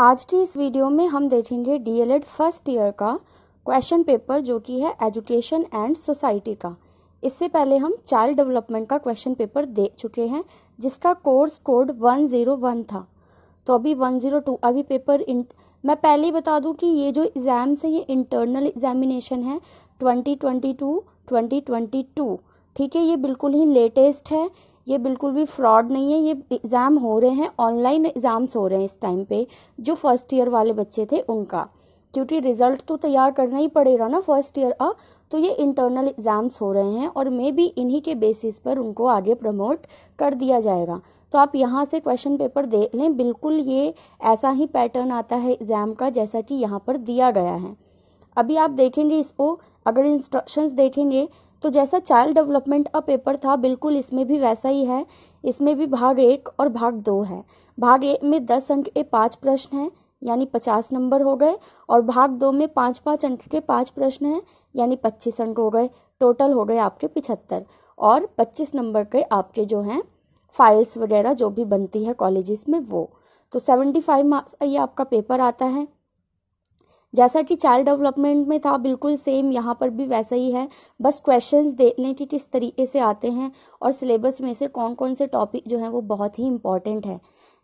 आज की इस वीडियो में हम देखेंगे डीएलएड फर्स्ट ईयर का क्वेश्चन पेपर जो कि है एजुकेशन एंड सोसाइटी का इससे पहले हम चाइल्ड डेवलपमेंट का क्वेश्चन पेपर दे चुके हैं जिसका कोर्स कोड 101 था तो अभी 102 अभी पेपर इन मैं पहले ही बता दूं कि ये जो एग्ज़ाम्स है ये इंटरनल एग्जामिनेशन है 2022 2022 ठीक है ये बिल्कुल ही लेटेस्ट है ये बिल्कुल भी फ्रॉड नहीं है ये एग्ज़ाम हो रहे हैं ऑनलाइन एग्ज़ाम्स हो रहे हैं इस टाइम पे जो फर्स्ट ईयर वाले बच्चे थे उनका क्योंकि रिजल्ट तो तैयार करना ही पड़ेगा ना फर्स्ट ईयर का तो ये इंटरनल एग्ज़ाम्स हो रहे हैं और मे बी इन्हीं के बेसिस पर उनको आगे प्रमोट कर दिया जाएगा तो आप यहाँ से क्वेश्चन पेपर देख लें बिल्कुल ये ऐसा ही पैटर्न आता है एग्ज़ाम का जैसा कि यहाँ पर दिया गया है अभी आप देखेंगे इसको अगर इंस्ट्रक्शंस देखेंगे तो जैसा चाइल्ड डेवलपमेंट का पेपर था बिल्कुल इसमें भी वैसा ही है इसमें भी भाग एक और भाग दो है भाग एक में दस अंक के पांच प्रश्न हैं यानी पचास नंबर हो गए और भाग दो में पांच पांच अंक के पांच प्रश्न हैं यानी पच्चीस अंक हो गए टोटल हो गए आपके पिछहत्तर और पच्चीस नंबर के आपके जो हैं फाइल्स वगैरह जो भी बनती है कॉलेजेस में वो तो सेवेंटी फाइव मार्क्स ये आपका पेपर आता है जैसा कि चाइल्ड डेवलपमेंट में था बिल्कुल सेम यहाँ पर भी वैसा ही है बस क्वेश्चन देख लें कि किस तरीके से आते हैं और सिलेबस में से कौन कौन से टॉपिक जो है वो बहुत ही इम्पॉर्टेंट है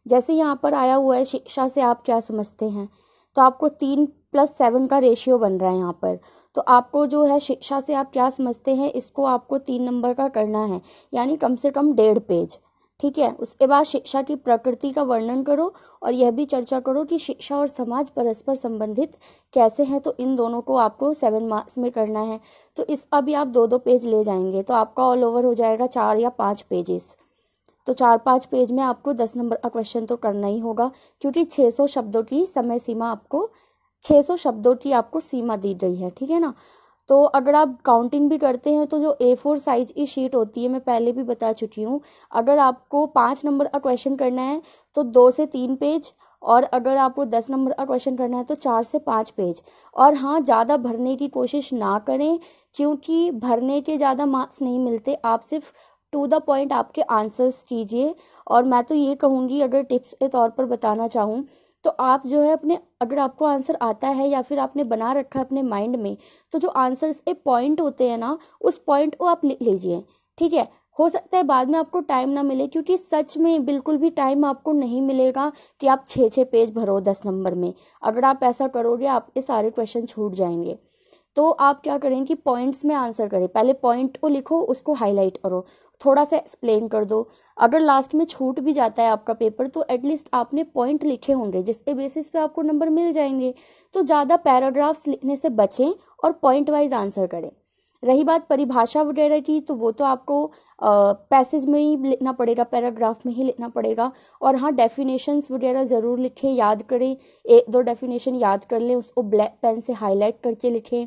जैसे यहाँ पर आया हुआ है शिक्षा से आप क्या समझते हैं तो आपको तीन प्लस सेवन का रेशियो बन रहा है यहाँ पर तो आपको जो है शिक्षा से आप क्या समझते हैं इसको आपको तीन नंबर का करना है यानी कम से कम डेढ़ पेज ठीक है उसके बाद शिक्षा की प्रकृति का वर्णन करो और यह भी चर्चा करो कि शिक्षा और समाज परस्पर संबंधित कैसे हैं तो इन दोनों को आपको सेवन मार्क्स में करना है तो इस अभी आप दो दो पेज ले जाएंगे तो आपका ऑल ओवर हो जाएगा चार या पांच पेजेस तो चार पांच पेज में आपको दस नंबर का क्वेश्चन तो करना ही होगा क्योंकि छह शब्दों की समय सीमा आपको छह शब्दों की आपको सीमा दी गई है ठीक है ना तो अगर आप काउंटिंग भी करते हैं तो जो ए फोर साइज की शीट होती है मैं पहले भी बता चुकी हूँ अगर आपको पाँच नंबर का क्वेश्चन करना है तो दो से तीन पेज और अगर आपको दस नंबर का क्वेश्चन करना है तो चार से पाँच पेज और हाँ ज़्यादा भरने की कोशिश ना करें क्योंकि भरने के ज़्यादा मार्क्स नहीं मिलते आप सिर्फ टू द पॉइंट आपके आंसर्स कीजिए और मैं तो ये कहूँगी अगर टिप्स के तौर पर बताना चाहूँ तो आप जो है अपने अगर आपको आंसर आता है या फिर आपने बना रखा है अपने माइंड में तो जो आंसर ए पॉइंट होते हैं ना उस पॉइंट को आप लिख लीजिए ठीक है हो सकता है बाद में आपको टाइम ना मिले क्योंकि सच में बिल्कुल भी टाइम आपको नहीं मिलेगा कि आप छः छः पेज भरो दस नंबर में अगर आप ऐसा करोगे आपके सारे क्वेश्चन छूट जाएंगे तो आप क्या करें कि पॉइंट्स में आंसर करें पहले पॉइंट को लिखो उसको हाईलाइट करो थोड़ा सा एक्सप्लेन कर दो अगर लास्ट में छूट भी जाता है आपका पेपर तो एटलीस्ट आपने पॉइंट लिखे होंगे जिसके बेसिस पे आपको नंबर मिल जाएंगे तो ज़्यादा पैराग्राफ्स लिखने से बचें और पॉइंट वाइज आंसर करें रही बात परिभाषा वगैरह की तो वो तो आपको पैसेज में ही लिखना पड़ेगा पैराग्राफ में ही लिखना पड़ेगा और हाँ डेफिनेशंस वगैरह ज़रूर लिखें याद करें एक दो डेफिनेशन याद कर लें उसको ब्लैक पेन से हाईलाइट करके लिखें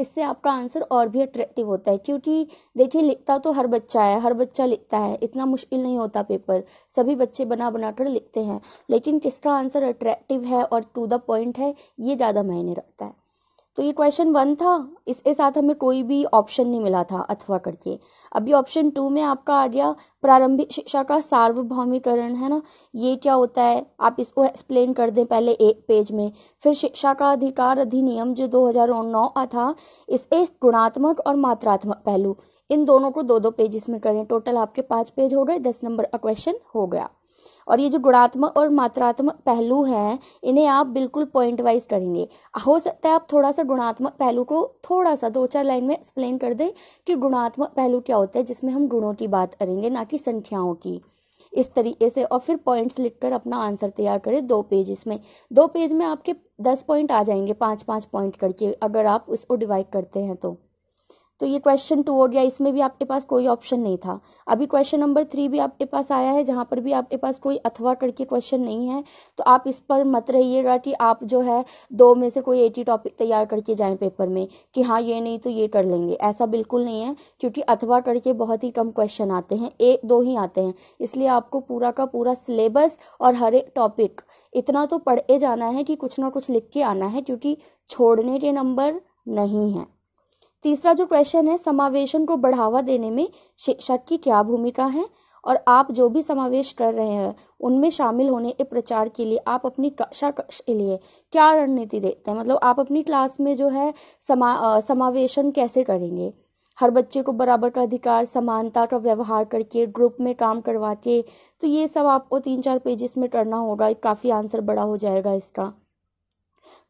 इससे आपका आंसर और भी अट्रैक्टिव होता है क्योंकि देखिए लिखता तो हर बच्चा है हर बच्चा लिखता है इतना मुश्किल नहीं होता पेपर सभी बच्चे बना बना कर लिखते हैं लेकिन किसका आंसर अट्रैक्टिव है और टू द पॉइंट है ये ज़्यादा मायने रखता है तो ये क्वेश्चन वन था इसके साथ हमें कोई भी ऑप्शन नहीं मिला था अथवा करके अभी ऑप्शन टू में आपका आ गया प्रारंभिक शिक्षा का सार्वभौमिकरण है ना ये क्या होता है आप इसको एक्सप्लेन कर दें पहले एक पेज में फिर शिक्षा का अधिकार अधिनियम जो 2009 का था इसके गुणात्मक और मात्रात्मक पहलू इन दोनों को दो दो पेजेस में करें टोटल आपके पांच पेज हो गए दस नंबर का क्वेश्चन हो गया और ये जो गुणात्मक और मात्रात्मक पहलू हैं इन्हें आप बिल्कुल पॉइंट वाइज करेंगे हो सकता है आप थोड़ा सा गुणात्मक पहलू को थोड़ा सा दो चार लाइन में एक्सप्लेन कर दें कि गुणात्मक पहलू क्या होता है जिसमें हम गुणों की बात करेंगे ना कि संख्याओं की इस तरीके से और फिर पॉइंट्स लिखकर अपना आंसर तैयार करें दो पेज में दो पेज में आपके दस पॉइंट आ जाएंगे पांच पांच पॉइंट करके अगर आप उसको डिवाइड करते हैं तो तो ये क्वेश्चन टू हो गया इसमें भी आपके पास कोई ऑप्शन नहीं था अभी क्वेश्चन नंबर थ्री भी आपके पास आया है जहां पर भी आपके पास कोई अथवा करके क्वेश्चन नहीं है तो आप इस पर मत रहिएगा कि आप जो है दो में से कोई एटी टॉपिक तैयार करके जाए पेपर में कि हाँ ये नहीं तो ये कर लेंगे ऐसा बिल्कुल नहीं है क्योंकि अथवा करके बहुत ही कम क्वेश्चन आते हैं एक दो ही आते हैं इसलिए आपको पूरा का पूरा सिलेबस और हर एक टॉपिक इतना तो पढ़े जाना है कि कुछ ना कुछ लिख के आना है क्योंकि छोड़ने के नंबर नहीं है तीसरा जो क्वेश्चन है समावेशन को बढ़ावा देने में शिक्षक की क्या भूमिका है और आप जो भी समावेश कर रहे हैं उनमें शामिल होने के प्रचार के लिए आप अपनी कक्षा के लिए क्या रणनीति देते हैं मतलब आप अपनी क्लास में जो है समा आ, समावेशन कैसे करेंगे हर बच्चे को बराबर का अधिकार समानता का व्यवहार करके ग्रुप में काम करवा के तो ये सब आपको तीन चार पेजेस में करना होगा काफ़ी आंसर बड़ा हो जाएगा इसका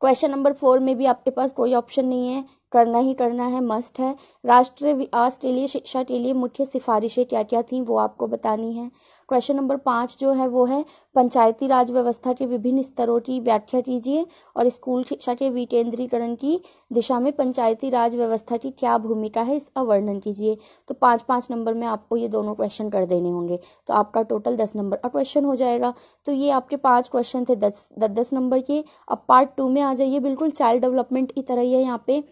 क्वेश्चन नंबर फोर में भी आपके पास कोई ऑप्शन नहीं है करना ही करना है मस्ट है राष्ट्रीय विकास के लिए शिक्षा के लिए मुख्य सिफारिशें क्या क्या थी वो आपको बतानी है क्वेश्चन नंबर पाँच जो है वो है पंचायती राज व्यवस्था के विभिन्न स्तरों की व्याख्या कीजिए और स्कूल शिक्षा के विकेंद्रीकरण की दिशा में पंचायती राज व्यवस्था की क्या भूमिका है इसका वर्णन कीजिए तो पाँच पाँच नंबर में आपको ये दोनों क्वेश्चन कर देने होंगे तो आपका टोटल दस नंबर का क्वेश्चन हो जाएगा तो ये आपके पाँच क्वेश्चन थे दस दस दस नंबर के अब पार्ट टू में आ जाइए बिल्कुल चाइल्ड डेवलपमेंट की तरह ही है यहाँ पे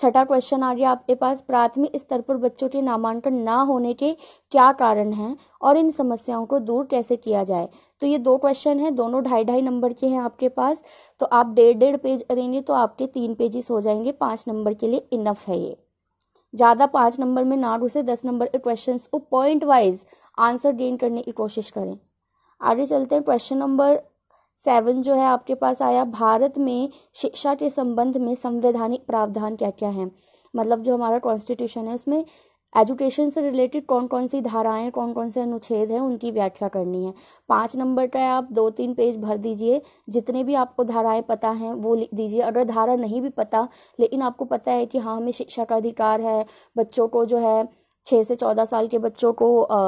छठा क्वेश्चन आ गया आपके पास प्राथमिक स्तर पर बच्चों के नामांकन ना होने के क्या कारण हैं और इन समस्याओं को दूर कैसे किया जाए तो ये दो क्वेश्चन हैं दोनों ढाई ढाई नंबर के हैं आपके पास तो आप डेढ़ डेढ़ पेज करेंगे तो आपके तीन पेजेस हो जाएंगे पाँच नंबर के लिए इनफ है ये ज़्यादा पाँच नंबर में ना घुसे दस नंबर के क्वेश्चन को पॉइंट वाइज आंसर गेन करने की कोशिश करें आगे चलते हैं क्वेश्चन नंबर सेवन जो है आपके पास आया भारत में शिक्षा के संबंध में संवैधानिक प्रावधान क्या क्या है मतलब जो हमारा कॉन्स्टिट्यूशन है उसमें एजुकेशन से रिलेटेड कौन कौन सी धाराएं कौन कौन से अनुच्छेद हैं उनकी व्याख्या करनी है पांच नंबर का आप दो तीन पेज भर दीजिए जितने भी आपको धाराएं पता हैं वो लिख दीजिए अगर धारा नहीं भी पता लेकिन आपको पता है कि हाँ हमें शिक्षा का अधिकार है बच्चों को जो है छः से चौदह साल के बच्चों को आ,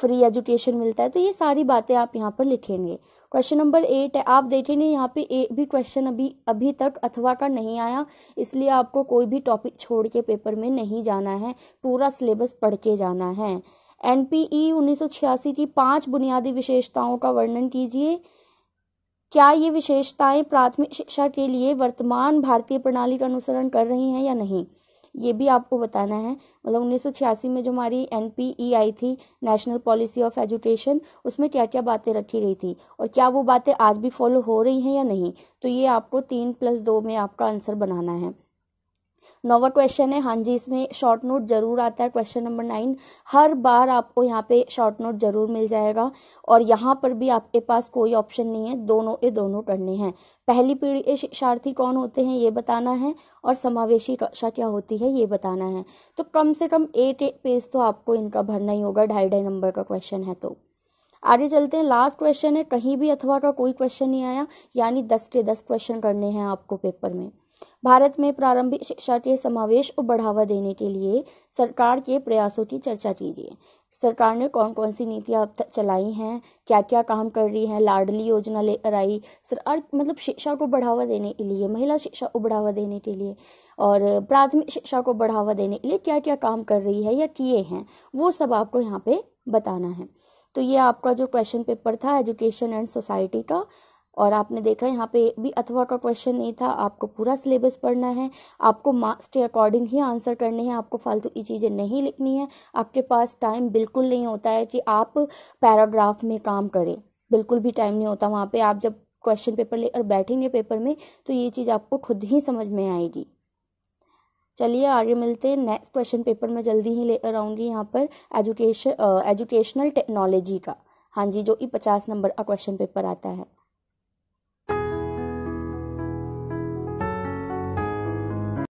फ्री एजुकेशन मिलता है तो ये सारी बातें आप यहाँ पर लिखेंगे क्वेश्चन नंबर एट है आप देखेंगे यहाँ पे एक भी क्वेश्चन अभी अभी तक अथवा का नहीं आया इसलिए आपको कोई भी टॉपिक छोड़ के पेपर में नहीं जाना है पूरा सिलेबस पढ़ के जाना है एन पी ई की पांच बुनियादी विशेषताओं का वर्णन कीजिए क्या ये विशेषताएं प्राथमिक शिक्षा के लिए वर्तमान भारतीय प्रणाली का अनुसरण कर रही हैं या नहीं ये भी आपको बताना है मतलब उन्नीस में जो हमारी एन e आई थी नेशनल पॉलिसी ऑफ एजुकेशन उसमें क्या क्या बातें रखी गई थी और क्या वो बातें आज भी फॉलो हो रही हैं या नहीं तो ये आपको तीन प्लस दो में आपका आंसर बनाना है नौवा क्वेश्चन है हाँ जी इसमें शॉर्ट नोट जरूर आता है क्वेश्चन नंबर नाइन हर बार आपको यहाँ पे शॉर्ट नोट जरूर मिल जाएगा और यहाँ पर भी आपके पास कोई ऑप्शन नहीं है दोनों ये दोनों करने हैं पहली पीढ़ी के शिक्षार्थी कौन होते हैं ये बताना है और समावेशी कक्षा क्या होती है ये बताना है तो कम से कम एट पेज तो आपको इनका भरना ही होगा ढाई ढाई नंबर का क्वेश्चन है तो आगे चलते हैं लास्ट क्वेश्चन है कहीं भी अथवा का कोई क्वेश्चन नहीं आया यानी दस के दस क्वेश्चन करने हैं आपको पेपर में भारत में प्रारंभिक शिक्षा के समावेश को बढ़ावा देने के लिए सरकार के प्रयासों की चर्चा कीजिए सरकार ने कौन कौन सी नीतियां अब तक चलाई हैं क्या क्या काम कर रही हैं लाडली योजना लेकर आई सरकार मतलब शिक्षा को बढ़ावा देने के लिए महिला शिक्षा को बढ़ावा देने के लिए और प्राथमिक शिक्षा को बढ़ावा देने के लिए क्या क्या काम कर रही है या किए हैं वो सब आपको यहाँ पे बताना है तो ये आपका जो क्वेश्चन पेपर था एजुकेशन एंड सोसाइटी का और आपने देखा यहाँ पे भी अथवा का तो क्वेश्चन नहीं था आपको पूरा सिलेबस पढ़ना है आपको मार्क्स के अकॉर्डिंग ही आंसर करने हैं आपको फालतू की चीज़ें नहीं लिखनी है आपके पास टाइम बिल्कुल नहीं होता है कि आप पैराग्राफ में काम करें बिल्कुल भी टाइम नहीं होता वहाँ पे आप जब क्वेश्चन पेपर लेकर बैठेंगे पेपर में तो ये चीज़ आपको खुद ही समझ में आएगी चलिए आगे मिलते हैं नेक्स्ट क्वेश्चन पेपर में जल्दी ही लेकर आऊँगी यहाँ पर एजुकेशन एजुकेशनल टेक्नोलॉजी का हाँ जी जो कि पचास नंबर का क्वेश्चन पेपर आता है